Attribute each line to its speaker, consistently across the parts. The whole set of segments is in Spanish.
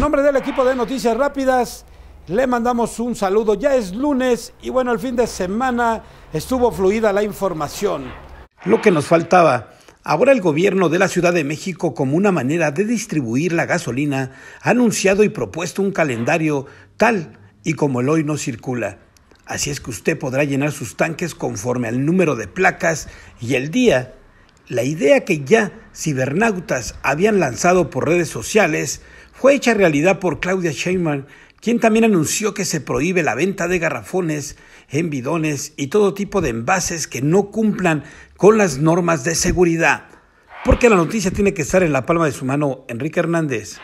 Speaker 1: nombre del equipo de Noticias Rápidas, le mandamos un saludo. Ya es lunes y bueno, el fin de semana estuvo fluida la información. Lo que nos faltaba. Ahora el gobierno de la Ciudad de México, como una manera de distribuir la gasolina, ha anunciado y propuesto un calendario tal y como el hoy no circula. Así es que usted podrá llenar sus tanques conforme al número de placas y el día. La idea que ya cibernautas habían lanzado por redes sociales fue hecha realidad por Claudia Sheinbaum, quien también anunció que se prohíbe la venta de garrafones en bidones y todo tipo de envases que no cumplan con las normas de seguridad. Porque la noticia tiene que estar en la palma de su mano, Enrique Hernández.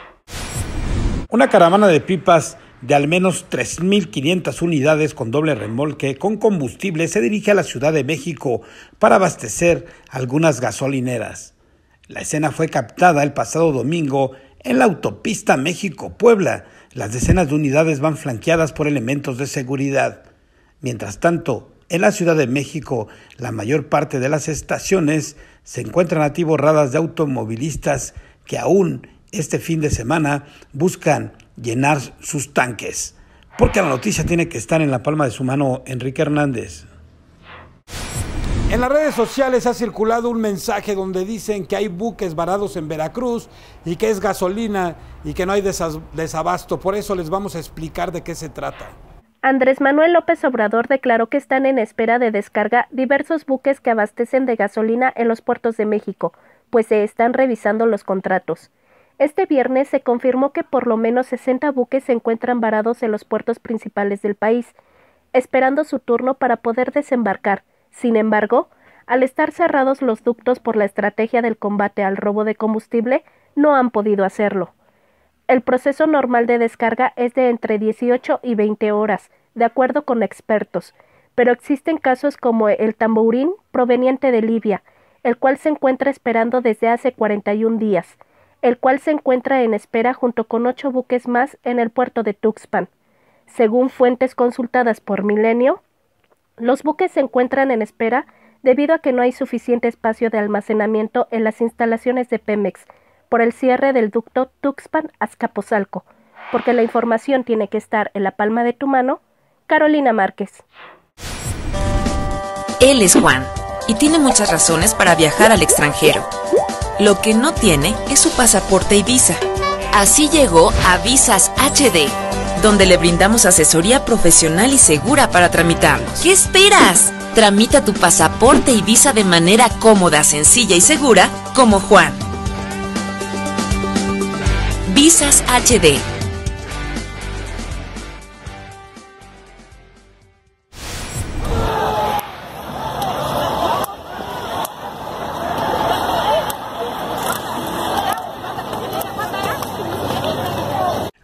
Speaker 1: Una caravana de pipas de al menos 3.500 unidades con doble remolque con combustible se dirige a la Ciudad de México para abastecer algunas gasolineras. La escena fue captada el pasado domingo en la autopista México-Puebla, las decenas de unidades van flanqueadas por elementos de seguridad. Mientras tanto, en la Ciudad de México, la mayor parte de las estaciones se encuentran atiborradas de automovilistas que aún este fin de semana buscan llenar sus tanques. Porque la noticia tiene que estar en la palma de su mano Enrique Hernández. En las redes sociales ha circulado un mensaje donde dicen que hay buques varados en Veracruz y que es gasolina y que no hay desabasto. Por eso les vamos a explicar de qué se trata.
Speaker 2: Andrés Manuel López Obrador declaró que están en espera de descarga diversos buques que abastecen de gasolina en los puertos de México, pues se están revisando los contratos. Este viernes se confirmó que por lo menos 60 buques se encuentran varados en los puertos principales del país, esperando su turno para poder desembarcar sin embargo, al estar cerrados los ductos por la estrategia del combate al robo de combustible, no han podido hacerlo. El proceso normal de descarga es de entre 18 y 20 horas, de acuerdo con expertos, pero existen casos como el tambourín proveniente de Libia, el cual se encuentra esperando desde hace 41 días, el cual se encuentra en espera junto con ocho buques más en el puerto de Tuxpan. Según fuentes consultadas por Milenio, los buques se encuentran en espera debido a que no hay suficiente espacio de almacenamiento en las instalaciones de Pemex por el cierre del ducto Tuxpan-Azcapotzalco. Porque la información tiene que estar en la palma de tu mano, Carolina Márquez. Él es Juan y tiene muchas razones para viajar al extranjero. Lo que no tiene es su pasaporte y visa. Así llegó a Visas HD donde le brindamos asesoría profesional y segura para tramitarlos. ¿Qué esperas? Tramita tu pasaporte y visa de manera cómoda, sencilla y segura, como Juan. Visas HD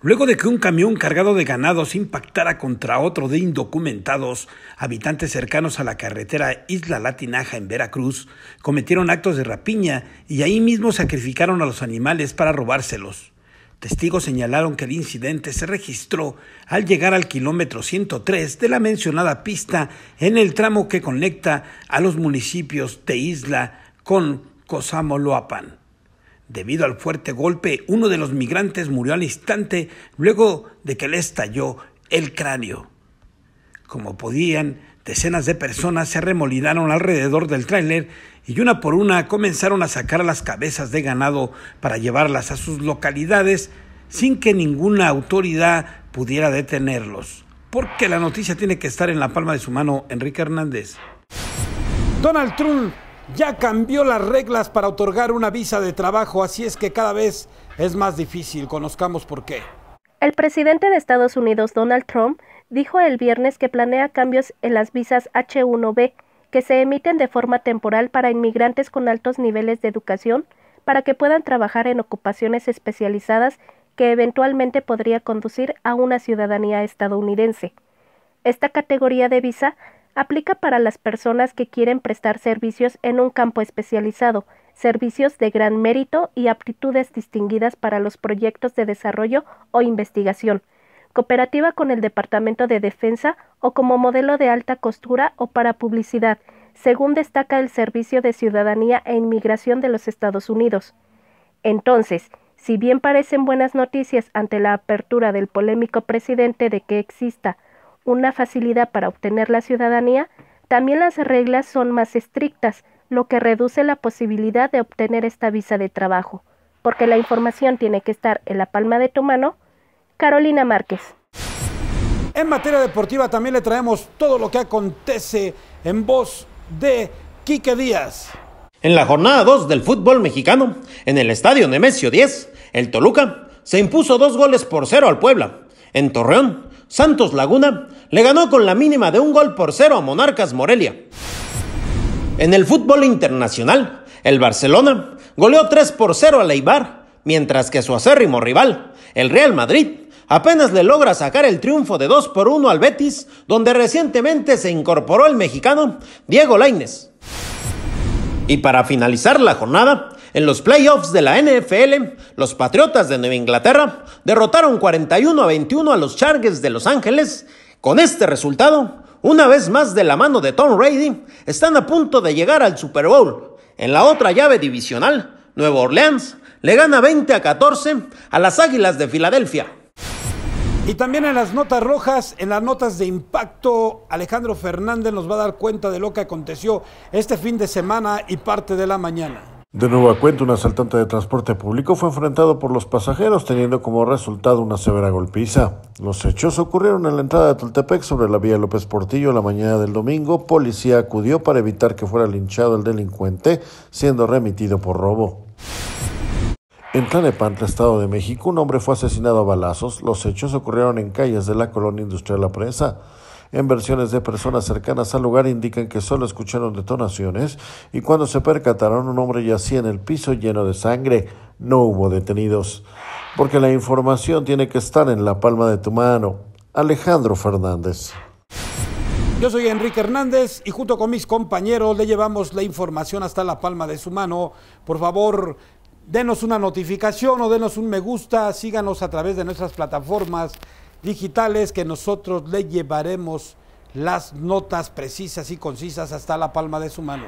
Speaker 1: Luego de que un camión cargado de ganados impactara contra otro de indocumentados, habitantes cercanos a la carretera Isla Latinaja en Veracruz cometieron actos de rapiña y ahí mismo sacrificaron a los animales para robárselos. Testigos señalaron que el incidente se registró al llegar al kilómetro 103 de la mencionada pista en el tramo que conecta a los municipios de Isla con Cosamoloapan. Debido al fuerte golpe, uno de los migrantes murió al instante luego de que le estalló el cráneo. Como podían, decenas de personas se remolinaron alrededor del tráiler y una por una comenzaron a sacar las cabezas de ganado para llevarlas a sus localidades sin que ninguna autoridad pudiera detenerlos. Porque la noticia tiene que estar en la palma de su mano, Enrique Hernández. Donald Trump ya cambió las reglas para otorgar una visa de trabajo, así es que cada vez es más difícil. Conozcamos por qué.
Speaker 2: El presidente de Estados Unidos, Donald Trump, dijo el viernes que planea cambios en las visas H1B, que se emiten de forma temporal para inmigrantes con altos niveles de educación, para que puedan trabajar en ocupaciones especializadas que eventualmente podría conducir a una ciudadanía estadounidense. Esta categoría de visa Aplica para las personas que quieren prestar servicios en un campo especializado, servicios de gran mérito y aptitudes distinguidas para los proyectos de desarrollo o investigación, cooperativa con el Departamento de Defensa o como modelo de alta costura o para publicidad, según destaca el Servicio de Ciudadanía e Inmigración de los Estados Unidos. Entonces, si bien parecen buenas noticias ante la apertura del polémico presidente de que exista una facilidad para obtener la ciudadanía, también las reglas son más estrictas, lo que reduce la posibilidad de obtener esta visa de trabajo, porque la información tiene que estar en la palma de tu mano. Carolina Márquez.
Speaker 1: En materia deportiva también le traemos todo lo que acontece en voz de Quique Díaz.
Speaker 3: En la jornada 2 del fútbol mexicano, en el estadio Nemesio 10, el Toluca se impuso dos goles por cero al Puebla. En Torreón, Santos Laguna le ganó con la mínima de un gol por cero a Monarcas Morelia. En el fútbol internacional, el Barcelona goleó 3 por 0 a Leibar, mientras que su acérrimo rival, el Real Madrid, apenas le logra sacar el triunfo de 2 por 1 al Betis, donde recientemente se incorporó el mexicano Diego Lainez. Y para finalizar la jornada, en los playoffs de la NFL, los Patriotas de Nueva Inglaterra derrotaron 41 a 21 a los Chargers de Los Ángeles. Con este resultado, una vez más de la mano de Tom Brady, están a punto de llegar al Super Bowl. En la otra llave divisional, Nueva Orleans le gana 20 a 14 a las Águilas de Filadelfia. Y también en las notas
Speaker 1: rojas, en las notas de impacto, Alejandro Fernández nos va a dar cuenta de lo que aconteció este fin de semana y parte de la mañana.
Speaker 3: De nuevo a cuenta, un asaltante de transporte público fue enfrentado por los pasajeros, teniendo como resultado una severa golpiza. Los hechos ocurrieron en la entrada de Tultepec sobre la vía López Portillo la mañana del domingo. Policía acudió para evitar que fuera linchado el delincuente, siendo remitido por robo. En Tlanepantla, Estado de México, un hombre fue asesinado a balazos. Los hechos ocurrieron en calles de la colonia industrial La Presa. En versiones de personas cercanas al lugar indican que solo escucharon detonaciones y cuando se percataron un hombre yacía en el piso lleno de sangre. No hubo detenidos. Porque la información tiene que estar en la palma de tu mano. Alejandro Fernández.
Speaker 1: Yo soy Enrique Hernández y junto con mis compañeros le llevamos la información hasta la palma de su mano. Por favor, denos una notificación o denos un me gusta, síganos a través de nuestras plataformas digitales que nosotros le llevaremos las notas precisas y concisas hasta la palma de su mano.